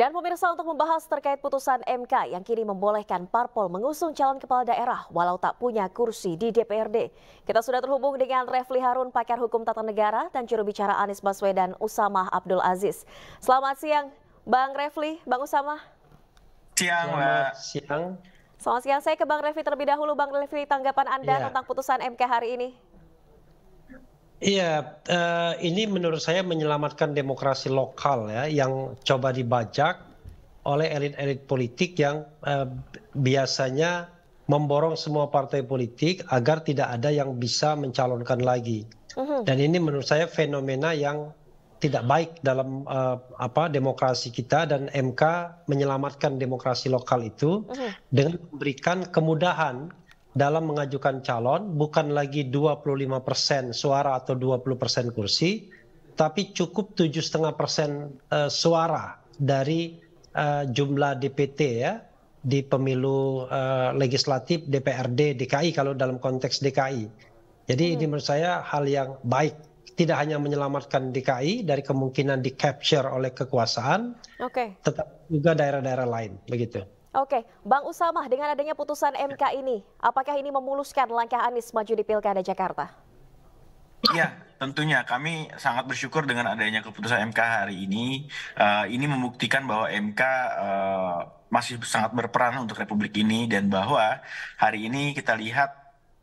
Dan pemirsa untuk membahas terkait putusan MK yang kini membolehkan parpol mengusung calon kepala daerah walau tak punya kursi di DPRD. Kita sudah terhubung dengan Refli Harun, pakar hukum tata negara dan juru bicara Anies Baswedan Usama Abdul Aziz. Selamat siang, Bang Refli, Bang Usama. Siang, Mbak. Siang. Selamat siang, saya ke Bang Refli terlebih dahulu. Bang Refli, tanggapan Anda ya. tentang putusan MK hari ini? Iya, uh, ini menurut saya menyelamatkan demokrasi lokal ya, yang coba dibajak oleh elit-elit politik yang uh, biasanya memborong semua partai politik agar tidak ada yang bisa mencalonkan lagi. Uhum. Mm-hmm. Dan ini menurut saya fenomena yang tidak baik dalam uh, apa demokrasi kita dan MK menyelamatkan demokrasi lokal itu uhum. Mm-hmm. dengan memberikan kemudahan dalam mengajukan calon bukan lagi 25% suara atau 20% kursi, tapi cukup 7,5% eh, suara dari eh, jumlah DPT ya di pemilu eh, legislatif DPRD DKI kalau dalam konteks DKI. Jadi hmm. ini menurut saya hal yang baik. Tidak hanya menyelamatkan DKI dari kemungkinan di capture oleh kekuasaan, okay. tetap juga daerah-daerah lain, begitu. Oke, Bang Usama, dengan adanya putusan MK ini, apakah ini memuluskan langkah Anies maju di Pilkada Jakarta? Iya, tentunya kami sangat bersyukur dengan adanya keputusan MK hari ini. Uh, ini membuktikan bahwa MK uh, eh, masih sangat berperan untuk Republik ini dan bahwa hari ini kita lihat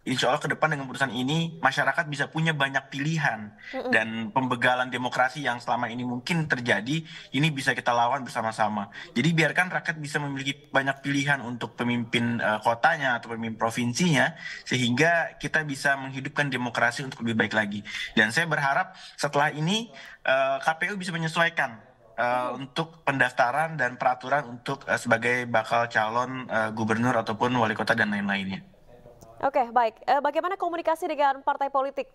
insya Allah ke depan dengan putusan ini masyarakat bisa punya banyak pilihan dan pembegalan demokrasi yang selama ini mungkin terjadi ini bisa kita lawan bersama-sama. Jadi biarkan rakyat bisa memiliki banyak pilihan untuk pemimpin uh, kotanya atau pemimpin provinsinya sehingga kita bisa menghidupkan demokrasi untuk lebih baik lagi. Dan saya berharap setelah ini uh, eh, KPU bisa menyesuaikan uh, untuk pendaftaran dan peraturan untuk uh, sebagai bakal calon uh, gubernur ataupun wali kota dan lain-lainnya. Oke, baik. Eh, bagaimana komunikasi dengan partai politik?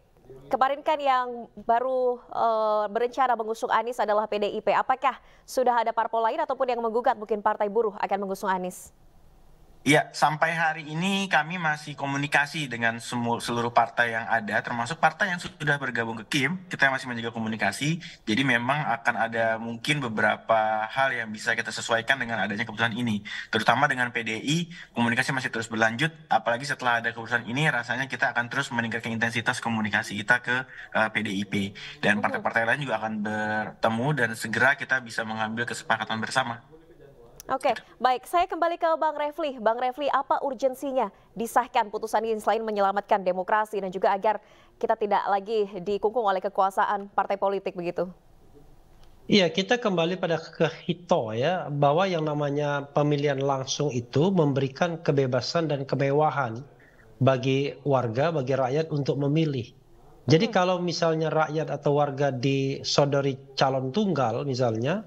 Kemarin kan yang baru uh, berencana mengusung Anies adalah PDIP. Apakah sudah ada parpol lain ataupun yang menggugat mungkin partai buruh akan mengusung Anies? Ya, sampai hari ini kami masih komunikasi dengan semua seluruh partai yang ada, termasuk partai yang sudah bergabung ke Kim. Kita masih menjaga komunikasi. Jadi memang akan ada mungkin beberapa hal yang bisa kita sesuaikan dengan adanya keputusan ini. Terutama dengan PDI, komunikasi masih terus berlanjut. Apalagi setelah ada keputusan ini, rasanya kita akan terus meningkatkan intensitas komunikasi kita ke uh, eh, PDIP dan partai-partai lain juga akan bertemu dan segera kita bisa mengambil kesepakatan bersama. Oke, baik. Saya kembali ke Bang Refli. Bang Refli, apa urgensinya disahkan putusan ini selain menyelamatkan demokrasi dan juga agar kita tidak lagi dikungkung oleh kekuasaan partai politik begitu? Iya, kita kembali pada ke ya, bahwa yang namanya pemilihan langsung itu memberikan kebebasan dan kemewahan bagi warga, bagi rakyat untuk memilih. Jadi hmm. kalau misalnya rakyat atau warga disodori calon tunggal misalnya,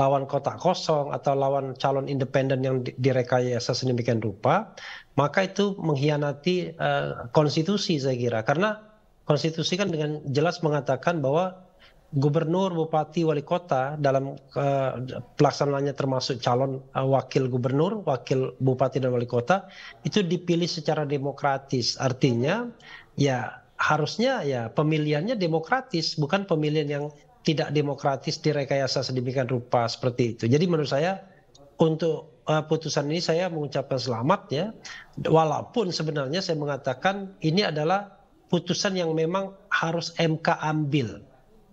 lawan kotak kosong atau lawan calon independen yang direkayasa sedemikian rupa, maka itu mengkhianati uh, konstitusi saya kira karena konstitusi kan dengan jelas mengatakan bahwa gubernur, bupati, wali kota dalam uh, pelaksanaannya termasuk calon uh, wakil gubernur, wakil bupati dan wali kota itu dipilih secara demokratis. Artinya ya harusnya ya pemilihannya demokratis bukan pemilihan yang tidak demokratis direkayasa sedemikian rupa seperti itu. Jadi menurut saya untuk uh, putusan ini saya mengucapkan selamat ya. Walaupun sebenarnya saya mengatakan ini adalah putusan yang memang harus MK ambil.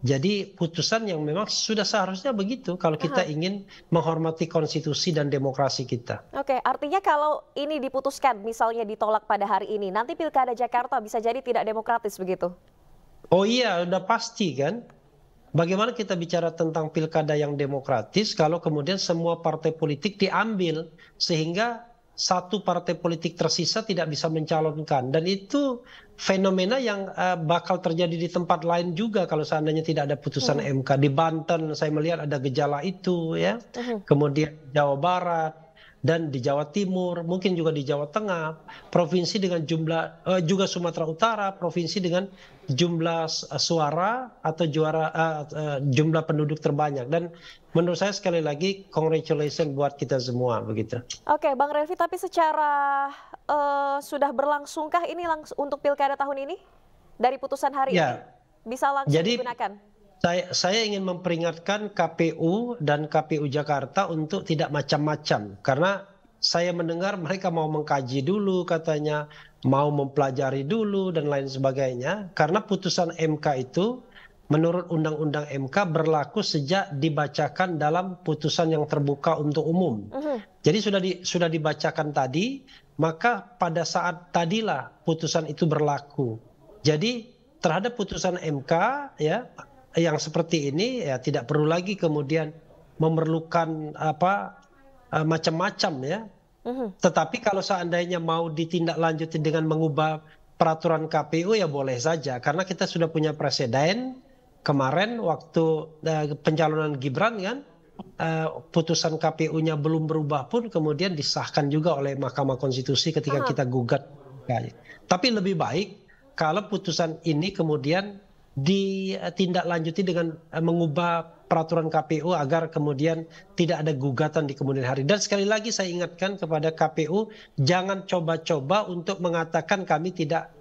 Jadi putusan yang memang sudah seharusnya begitu kalau kita Aha. ingin menghormati konstitusi dan demokrasi kita. Oke, artinya kalau ini diputuskan misalnya ditolak pada hari ini, nanti Pilkada Jakarta bisa jadi tidak demokratis begitu. Oh iya, udah pasti kan. Bagaimana kita bicara tentang pilkada yang demokratis kalau kemudian semua partai politik diambil sehingga satu partai politik tersisa tidak bisa mencalonkan dan itu fenomena yang uh, bakal terjadi di tempat lain juga kalau seandainya tidak ada putusan uh hmm. MK di Banten saya melihat ada gejala itu ya uh kemudian Jawa Barat dan di Jawa Timur, mungkin juga di Jawa Tengah, provinsi dengan jumlah uh, juga Sumatera Utara, provinsi dengan jumlah eh, suara atau juara uh, uh, jumlah penduduk terbanyak dan menurut saya sekali lagi congratulations buat kita semua begitu. Oke, Bang Revi tapi secara uh, sudah berlangsungkah ini langsung untuk pilkada tahun ini dari putusan hari ya. ini bisa langsung Jadi, digunakan? saya, saya ingin memperingatkan KPU dan KPU Jakarta untuk tidak macam-macam karena saya mendengar mereka mau mengkaji dulu katanya, mau mempelajari dulu dan lain sebagainya karena putusan MK itu menurut undang-undang MK berlaku sejak dibacakan dalam putusan yang terbuka untuk umum. Uh Jadi sudah di, sudah dibacakan tadi, maka pada saat tadilah putusan itu berlaku. Jadi terhadap putusan MK ya yang seperti ini ya tidak perlu lagi kemudian memerlukan apa eh, macam-macam ya. Uh Tetapi kalau seandainya mau ditindaklanjuti dengan mengubah peraturan KPU ya boleh saja karena kita sudah punya presiden kemarin waktu uh, pencalonan Gibran kan uh, putusan KPU-nya belum berubah pun kemudian disahkan juga oleh Mahkamah Konstitusi ketika uh kita gugat. Tapi lebih baik kalau putusan ini kemudian ditindaklanjuti dengan eh, mengubah peraturan KPU agar kemudian tidak ada gugatan di kemudian hari. Dan sekali lagi saya ingatkan kepada KPU jangan coba-coba untuk mengatakan kami tidak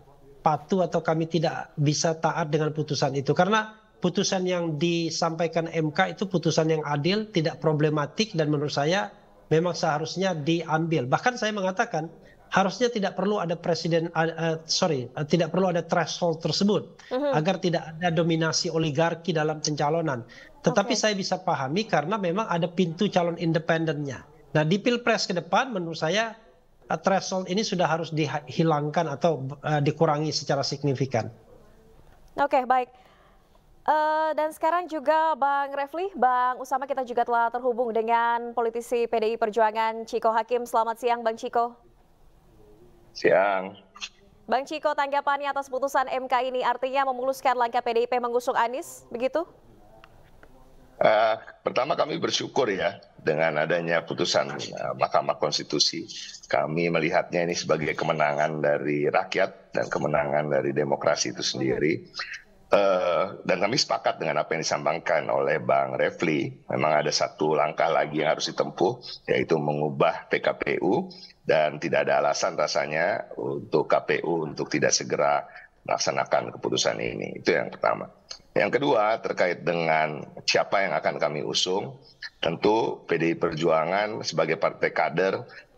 patuh atau kami tidak bisa taat dengan putusan itu karena putusan yang disampaikan MK itu putusan yang adil, tidak problematik dan menurut saya memang seharusnya diambil. Bahkan saya mengatakan harusnya tidak perlu ada presiden uh, uh, sorry uh, tidak perlu ada threshold tersebut mm-hmm. agar tidak ada dominasi oligarki dalam pencalonan. Tetapi okay. saya bisa pahami karena memang ada pintu calon independennya. Nah di pilpres ke depan menurut saya uh, threshold ini sudah harus dihilangkan atau uh, dikurangi secara signifikan. Oke okay, baik. Uh, dan sekarang juga Bang Refli, Bang Usama kita juga telah terhubung dengan politisi PDI Perjuangan Ciko Hakim. Selamat siang Bang Ciko. Siang. Bang Ciko, tanggapannya atas putusan MK ini artinya memuluskan langkah PDIP mengusung Anies, begitu? Uh, pertama kami bersyukur ya dengan adanya putusan uh, Mahkamah Konstitusi. Kami melihatnya ini sebagai kemenangan dari rakyat dan kemenangan dari demokrasi itu sendiri. Eh, dan kami sepakat dengan apa yang disambangkan oleh Bang Refli. Memang ada satu langkah lagi yang harus ditempuh, yaitu mengubah PKPU dan tidak ada alasan rasanya untuk KPU untuk tidak segera melaksanakan keputusan ini. Itu yang pertama. Yang kedua terkait dengan siapa yang akan kami usung, tentu PDI Perjuangan sebagai partai kader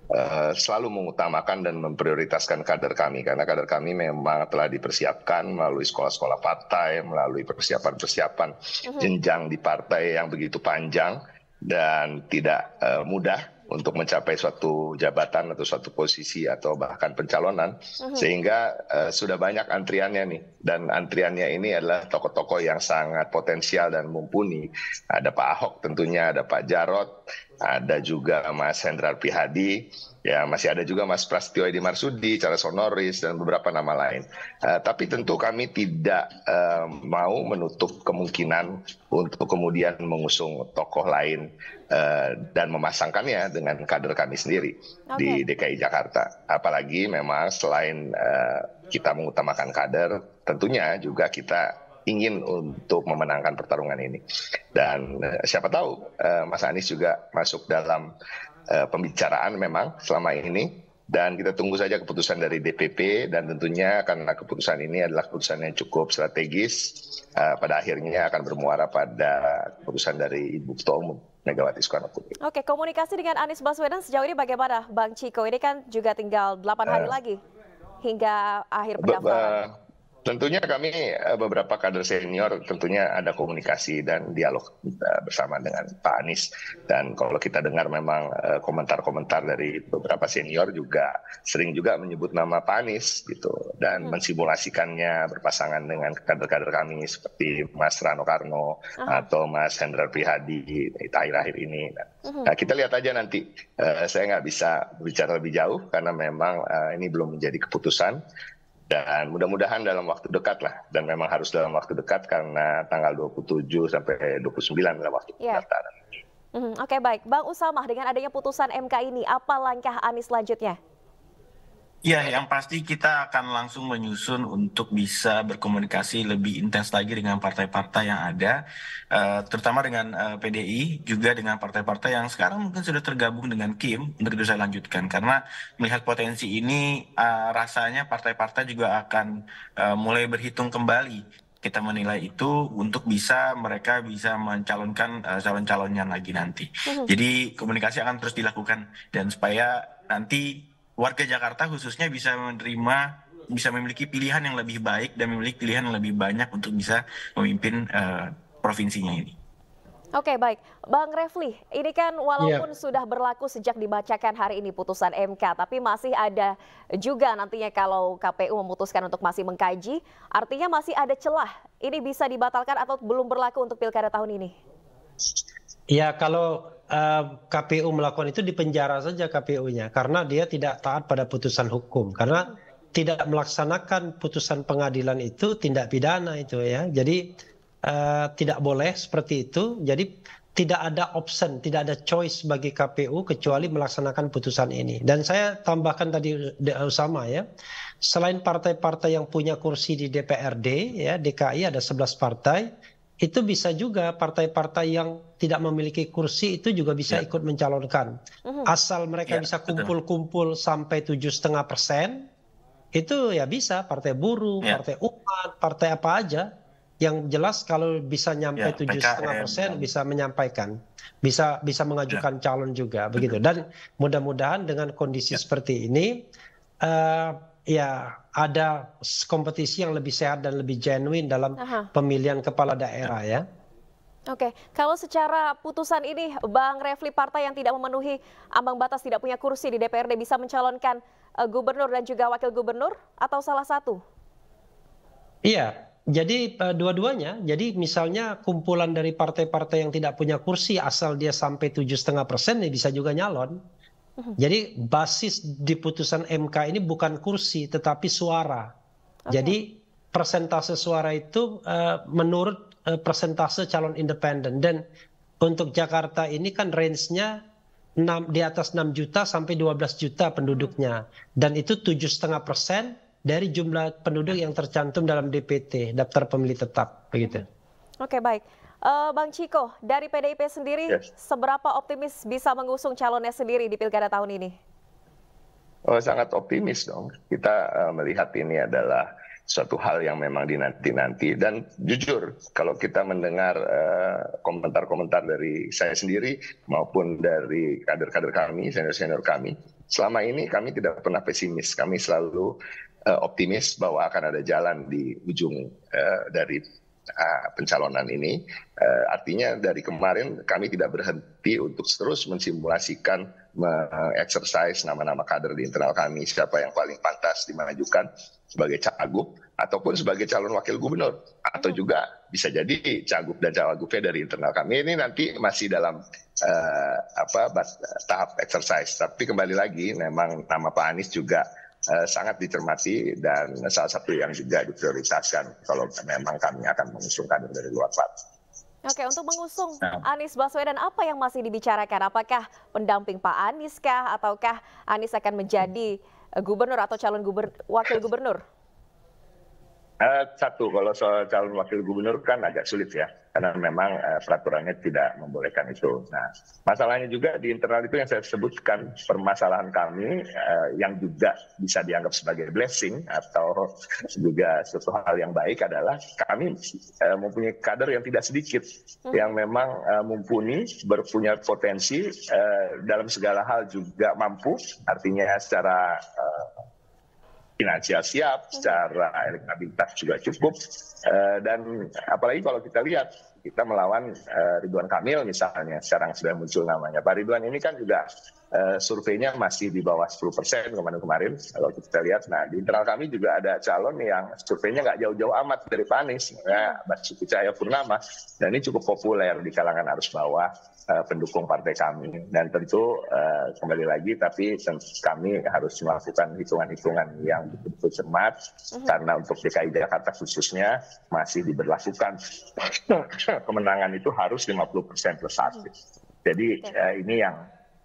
Eh, selalu mengutamakan dan memprioritaskan kader kami karena kader kami memang telah dipersiapkan melalui sekolah-sekolah partai, melalui persiapan-persiapan mhm. jenjang di partai yang begitu panjang dan tidak uh, mudah untuk mencapai suatu jabatan atau suatu posisi atau bahkan pencalonan uh-huh. sehingga uh, sudah banyak antriannya nih dan antriannya ini adalah tokoh-tokoh yang sangat potensial dan mumpuni ada Pak Ahok tentunya ada Pak Jarot ada juga Mas Hendrar Pihadi. Ya masih ada juga Mas Prasetyo Edi Marsudi, Charles Honoris dan beberapa nama lain. Uh, tapi tentu kami tidak uh, mau menutup kemungkinan untuk kemudian mengusung tokoh lain uh, dan memasangkannya dengan kader kami sendiri okay. di DKI Jakarta. Apalagi memang selain uh, kita mengutamakan kader, tentunya juga kita ingin untuk memenangkan pertarungan ini. Dan siapa tahu Mas Anies juga masuk dalam Eh, pembicaraan memang selama ini dan kita tunggu saja keputusan dari DPP dan tentunya karena keputusan ini adalah keputusan yang cukup strategis uh, pada akhirnya akan bermuara pada keputusan dari Ibu Ketua Umum Megawati Soekarno Putri. Oke, komunikasi dengan Anies Baswedan sejauh ini bagaimana Bang Ciko? Ini kan juga tinggal 8 hari uh, lagi hingga akhir pendaftaran. Tentunya kami eh, beberapa kader senior tentunya ada komunikasi dan dialog bersama dengan Pak Anies dan kalau kita dengar memang eh, komentar-komentar dari beberapa senior juga sering juga menyebut nama Pak Anies gitu dan hmm. mensimulasikannya berpasangan dengan kader-kader kami seperti Mas Rano Karno Aha. atau Mas Hendra Prihadi akhir-akhir ini. Hmm. Nah kita lihat aja nanti. Uh, saya nggak bisa bicara lebih jauh karena memang uh, ini belum menjadi keputusan dan mudah-mudahan dalam waktu dekat lah dan memang harus dalam waktu dekat karena tanggal 27 sampai 29 adalah waktu yeah. pendaftaran. Mm -hmm. Oke okay, baik, Bang Usamah dengan adanya putusan MK ini apa langkah Anies selanjutnya? Ya, yang pasti kita akan langsung menyusun untuk bisa berkomunikasi lebih intens lagi dengan partai-partai yang ada, eh, terutama dengan eh, PDI, juga dengan partai-partai yang sekarang mungkin sudah tergabung dengan Kim untuk bisa lanjutkan. Karena melihat potensi ini, eh, rasanya partai-partai juga akan mulai berhitung kembali kita menilai itu untuk bisa mereka bisa mencalonkan calon-calonnya lagi nanti. Hmm. Jadi komunikasi akan terus dilakukan dan supaya nanti warga Jakarta khususnya bisa menerima bisa memiliki pilihan yang lebih baik dan memiliki pilihan yang lebih banyak untuk bisa memimpin uh, provinsinya ini. Oke okay, baik, Bang Refli, ini kan walaupun yeah. sudah berlaku sejak dibacakan hari ini putusan MK, tapi masih ada juga nantinya kalau KPU memutuskan untuk masih mengkaji, artinya masih ada celah. Ini bisa dibatalkan atau belum berlaku untuk pilkada tahun ini? Ya kalau Eh, KPU melakukan itu di penjara saja KPU-nya karena dia tidak taat pada putusan hukum karena tidak melaksanakan putusan pengadilan itu tindak pidana itu ya. Jadi uh, tidak boleh seperti itu. Jadi tidak ada option, tidak ada choice bagi KPU kecuali melaksanakan putusan ini. Dan saya tambahkan tadi sama ya, selain partai-partai yang punya kursi di DPRD ya DKI ada 11 partai, itu bisa juga partai-partai yang tidak memiliki kursi itu juga bisa ya. ikut mencalonkan. Asal mereka ya, bisa kumpul-kumpul sampai tujuh setengah persen, itu ya bisa partai buruh, ya. partai umat, partai apa aja. Yang jelas kalau bisa nyampe ya, tujuh setengah persen ya. bisa menyampaikan, bisa bisa mengajukan ya. calon juga begitu. Dan mudah-mudahan dengan kondisi ya. seperti ini. Uh, ya ada kompetisi yang lebih sehat dan lebih genuine dalam Aha. pemilihan kepala daerah ya. Oke, kalau secara putusan ini Bang Refli partai yang tidak memenuhi ambang batas tidak punya kursi di DPRD bisa mencalonkan uh, gubernur dan juga wakil gubernur atau salah satu? Iya, jadi eh, dua-duanya. Jadi misalnya kumpulan dari partai-partai yang tidak punya kursi asal dia sampai tujuh setengah persen, ya bisa juga nyalon. Mm-hmm. Jadi basis di putusan MK ini bukan kursi tetapi suara. Okay. Jadi persentase suara itu uh, menurut uh, persentase calon independen dan untuk Jakarta ini kan range-nya 6, di atas 6 juta sampai 12 juta penduduknya dan itu tujuh setengah persen dari jumlah penduduk yang tercantum dalam DPT daftar pemilih tetap begitu. Mm-hmm. Oke okay, baik. Uh, Bang Ciko, dari PDIP sendiri, yes. seberapa optimis bisa mengusung calonnya sendiri di pilkada tahun ini? Oh, sangat optimis dong. Kita uh, melihat ini adalah suatu hal yang memang dinanti-nanti. Dan jujur, kalau kita mendengar eh, komentar-komentar uh, dari saya sendiri maupun dari kader-kader kami, senior-senior kami, selama ini kami tidak pernah pesimis. Kami selalu uh, optimis bahwa akan ada jalan di ujung uh, dari pencalonan ini. Uh, artinya dari kemarin kami tidak berhenti untuk terus mensimulasikan exercise nama-nama kader di internal kami siapa yang paling pantas dimajukan sebagai cagup ataupun sebagai calon wakil gubernur atau juga bisa jadi cagup dan cawagupnya dari internal kami ini nanti masih dalam uh, apa tahap exercise tapi kembali lagi memang nama Pak Anies juga Eh, sangat dicermati dan salah satu yang juga diprioritaskan kalau memang kami akan mengusungkan dari luar partai. Oke, untuk mengusung nah. Anies Baswedan, apa yang masih dibicarakan? Apakah pendamping Pak Anies kah, ataukah Anies akan menjadi gubernur atau calon gubernur, wakil gubernur? Uh, satu, kalau soal calon wakil gubernur kan agak sulit ya, karena memang uh, peraturannya tidak membolehkan itu. Nah, masalahnya juga di internal itu yang saya sebutkan permasalahan kami uh, yang juga bisa dianggap sebagai blessing atau juga suatu hal yang baik adalah kami uh, mempunyai kader yang tidak sedikit hmm. yang memang uh, mumpuni, berpunya potensi uh, dalam segala hal juga mampu, artinya secara uh, finansial siap, secara elektabilitas juga cukup, eh, dan apalagi kalau kita lihat kita melawan eh, Ridwan Kamil misalnya sekarang sudah muncul namanya. Pak Ridwan ini kan juga Uh, surveinya masih di bawah 10 persen kemarin-kemarin. Kalau kita lihat, nah di internal kami juga ada calon yang surveinya nggak jauh-jauh amat dari Panis, ya, Basuki Cahaya Purnama. Dan ini cukup populer di kalangan arus bawah uh, pendukung partai kami. Dan tentu uh, kembali lagi, tapi kami harus melakukan hitungan-hitungan yang betul-betul cermat, mhm. karena untuk DKI Jakarta khususnya masih diberlakukan kemenangan itu harus 50 persen plus satu. Mhm. Jadi uh, ini yang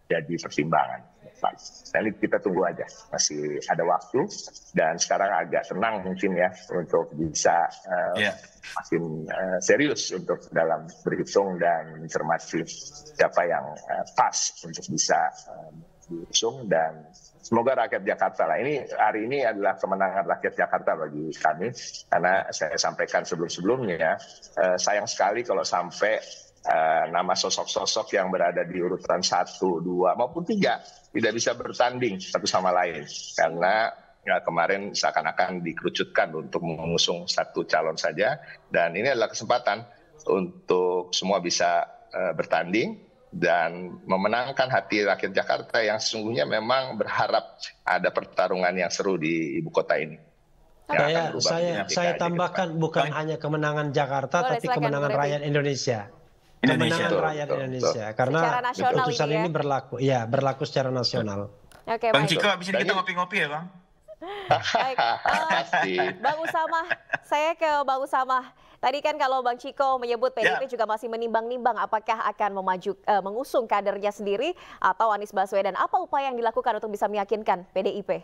jadi pertimbangan. Nanti kita tunggu aja, masih ada waktu dan sekarang agak senang mungkin ya untuk bisa uh, eh, yeah. makin uh, serius untuk dalam berhitung dan mencermati siapa yang uh, pas untuk bisa uh, diusung dan semoga rakyat Jakarta lah ini hari ini adalah kemenangan rakyat Jakarta bagi kami karena saya sampaikan sebelum-sebelumnya uh, sayang sekali kalau sampai Eh, nama sosok-sosok yang berada di urutan satu, dua maupun tiga tidak bisa bertanding satu sama lain karena ya, kemarin seakan-akan dikerucutkan untuk mengusung satu calon saja dan ini adalah kesempatan untuk semua bisa uh, bertanding dan memenangkan hati rakyat Jakarta yang sesungguhnya memang berharap ada pertarungan yang seru di ibu kota ini. Saya saya saya tambahkan bukan Baik. hanya kemenangan Jakarta Boleh, tapi kemenangan rakyat Indonesia. Indonesia. Kemenangan rakyat betul, Indonesia. Betul, Karena keputusan putusan ini, ya? ini berlaku, ya berlaku secara nasional. Oke, okay, Bang Ciko, abis ini kita ngopi-ngopi ya, Bang. Baik, uh, Bang Usama, saya ke Bang Usama. Tadi kan kalau Bang Ciko menyebut PDIP ya. juga masih menimbang-nimbang apakah akan memaju, uh, mengusung kadernya sendiri atau Anies Baswedan. Apa upaya yang dilakukan untuk bisa meyakinkan PDIP?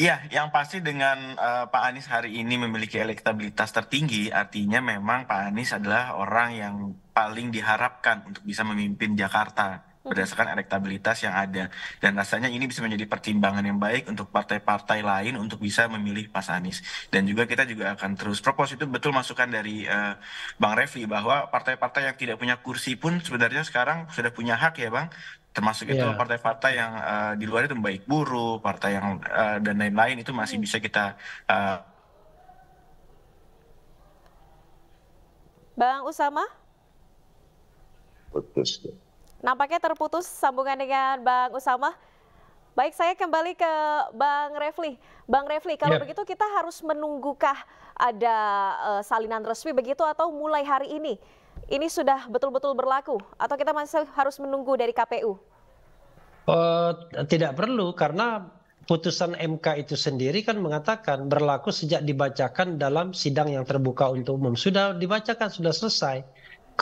Iya, yang pasti dengan uh, Pak Anies hari ini memiliki elektabilitas tertinggi, artinya memang Pak Anies adalah orang yang paling diharapkan untuk bisa memimpin Jakarta. Hmm. berdasarkan elektabilitas yang ada. Dan rasanya ini bisa menjadi pertimbangan yang baik untuk partai-partai lain untuk bisa memilih Mas Anies. Dan juga kita juga akan terus propos itu betul masukan dari uh, Bang Refli bahwa partai-partai yang tidak punya kursi pun sebenarnya sekarang sudah punya hak ya Bang termasuk yeah. itu iya. partai-partai yang uh, di luar itu baik buruh, partai yang uh, dan lain-lain itu masih hmm. bisa kita uh... Bang Usama? Putus. Nampaknya terputus sambungan dengan Bang Usama. Baik, saya kembali ke Bang Refli. Bang Refli, kalau ya. begitu kita harus menunggukah ada uh, salinan resmi begitu atau mulai hari ini? Ini sudah betul-betul berlaku atau kita masih harus menunggu dari KPU? Uh, eh, tidak perlu karena putusan MK itu sendiri kan mengatakan berlaku sejak dibacakan dalam sidang yang terbuka untuk umum. Sudah dibacakan, sudah selesai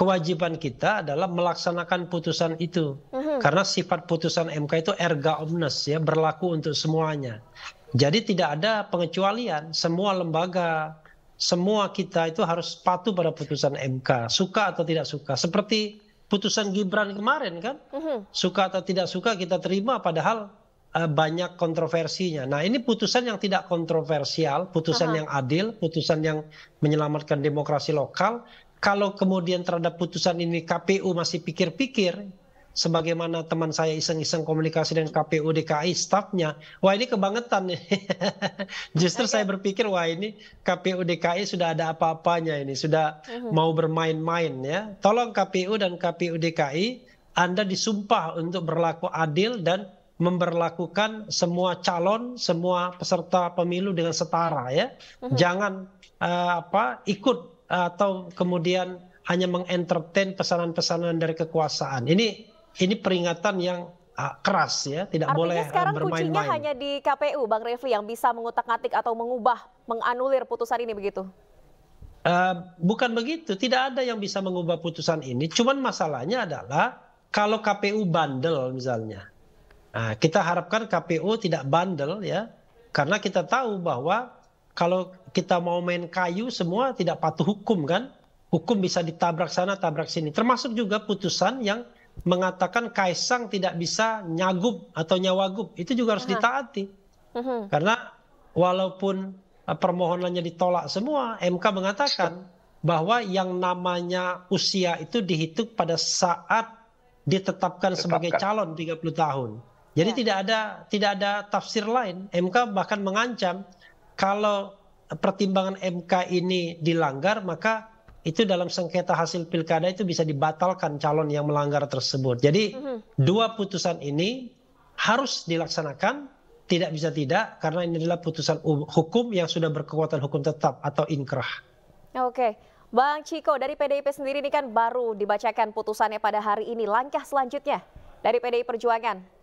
kewajiban kita adalah melaksanakan putusan itu. Mhm. Karena sifat putusan MK itu erga omnes ya, berlaku untuk semuanya. Jadi tidak ada pengecualian, semua lembaga, semua kita itu harus patuh pada putusan MK, suka atau tidak suka. Seperti putusan Gibran kemarin kan, mhm. suka atau tidak suka kita terima padahal eh, banyak kontroversinya. Nah, ini putusan yang tidak kontroversial, putusan Aha. yang adil, putusan yang menyelamatkan demokrasi lokal kalau kemudian terhadap putusan ini KPU masih pikir-pikir, sebagaimana teman saya iseng-iseng komunikasi dengan KPU DKI stafnya, wah ini kebangetan nih. Justru saya berpikir wah ini KPU DKI sudah ada apa-apanya ini, sudah uh-huh. mau bermain-main ya. Tolong KPU dan KPU DKI Anda disumpah untuk berlaku adil dan memberlakukan semua calon, semua peserta pemilu dengan setara ya. Uh-huh. Jangan uh, apa ikut atau kemudian hanya mengentertain pesanan-pesanan dari kekuasaan. Ini ini peringatan yang ah, keras ya, tidak Artinya boleh sekarang ah, bermain-main. sekarang kuncinya hanya di KPU, Bang Refli yang bisa mengutak-atik atau mengubah, menganulir putusan ini begitu. Uh, bukan begitu, tidak ada yang bisa mengubah putusan ini. Cuman masalahnya adalah kalau KPU bandel misalnya. Nah, kita harapkan KPU tidak bandel ya, karena kita tahu bahwa kalau kita mau main kayu semua tidak patuh hukum kan? Hukum bisa ditabrak sana, tabrak sini. Termasuk juga putusan yang mengatakan Kaisang tidak bisa nyagup atau nyawagup Itu juga harus ditaati. Karena walaupun eh, permohonannya ditolak semua, MK mengatakan bahwa yang namanya usia itu dihitung pada saat ditetapkan Tetapkan. sebagai calon 30 tahun. Jadi ya. tidak ada tidak ada tafsir lain. MK bahkan mengancam kalau pertimbangan MK ini dilanggar maka itu dalam sengketa hasil pilkada itu bisa dibatalkan calon yang melanggar tersebut. Jadi mm-hmm. dua putusan ini harus dilaksanakan, tidak bisa tidak karena ini adalah putusan hukum yang sudah berkekuatan hukum tetap atau inkrah. Oke. Okay. Bang Ciko dari PDIP sendiri ini kan baru dibacakan putusannya pada hari ini. Langkah selanjutnya dari PDI Perjuangan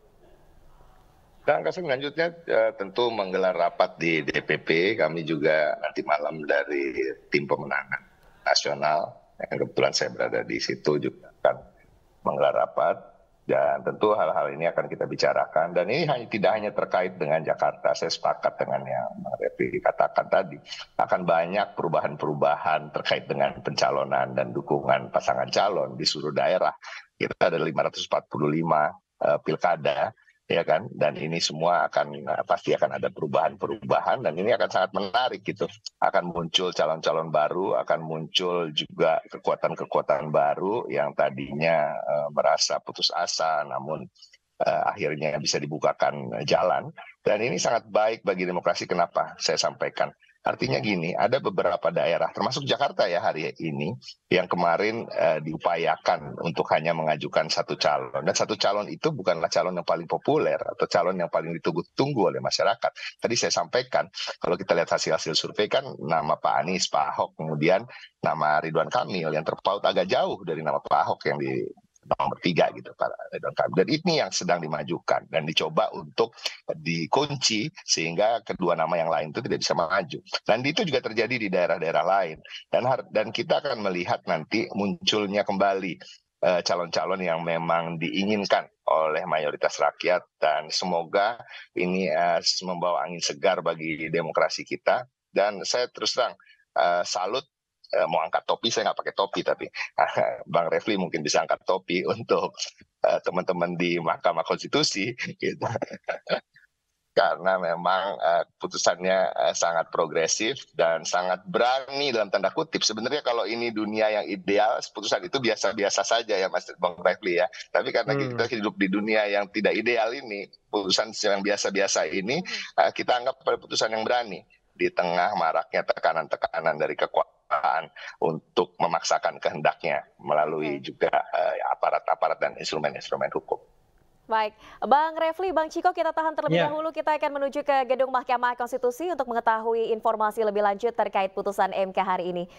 Langkah selanjutnya eh, tentu menggelar rapat di DPP. Kami juga nanti malam dari tim pemenangan nasional yang kebetulan saya berada di situ juga akan menggelar rapat dan tentu hal-hal ini akan kita bicarakan dan ini hanya tidak hanya terkait dengan Jakarta. Saya sepakat dengan yang Revi Repi katakan tadi akan banyak perubahan-perubahan terkait dengan pencalonan dan dukungan pasangan calon di seluruh daerah. Kita ada 545 uh, eh, pilkada ya kan dan ini semua akan eh, pasti akan ada perubahan-perubahan dan ini akan sangat menarik gitu akan muncul calon-calon baru akan muncul juga kekuatan-kekuatan baru yang tadinya uh, merasa putus asa namun uh, akhirnya bisa dibukakan jalan dan ini sangat baik bagi demokrasi kenapa saya sampaikan Artinya gini, ada beberapa daerah, termasuk Jakarta ya hari ini, yang kemarin uh, diupayakan untuk hanya mengajukan satu calon. Dan satu calon itu bukanlah calon yang paling populer atau calon yang paling ditunggu-tunggu oleh masyarakat. Tadi saya sampaikan, kalau kita lihat hasil-hasil survei kan nama Pak Anies, Pak Ahok, kemudian nama Ridwan Kamil yang terpaut agak jauh dari nama Pak Ahok yang di, nomor tiga gitu Pak Ridwan Kamil. Dan ini yang sedang dimajukan dan dicoba untuk dikunci sehingga kedua nama yang lain itu tidak bisa maju. Dan itu juga terjadi di daerah-daerah lain. Dan dan kita akan melihat nanti munculnya kembali eh, calon-calon yang memang diinginkan oleh mayoritas rakyat dan semoga ini eh, membawa angin segar bagi demokrasi kita dan saya terus terang eh, salut Eh, mau angkat topi saya nggak pakai topi tapi Bang Refli mungkin bisa angkat topi untuk eh, teman-teman di Mahkamah Konstitusi gitu. karena memang eh, putusannya sangat progresif dan sangat berani dalam tanda kutip. Sebenarnya kalau ini dunia yang ideal, putusan itu biasa-biasa saja ya Mas Bang Refli ya. Tapi karena hmm. kita hidup di dunia yang tidak ideal ini, putusan yang biasa-biasa ini hmm. kita anggap pada putusan yang berani di tengah maraknya tekanan-tekanan dari kekuatan kekuasaan untuk memaksakan kehendaknya melalui juga eh, aparat-aparat dan instrumen-instrumen hukum. Baik, Bang Refli, Bang Ciko kita tahan terlebih yeah. dahulu. Kita akan menuju ke gedung Mahkamah Konstitusi untuk mengetahui informasi lebih lanjut terkait putusan MK hari ini.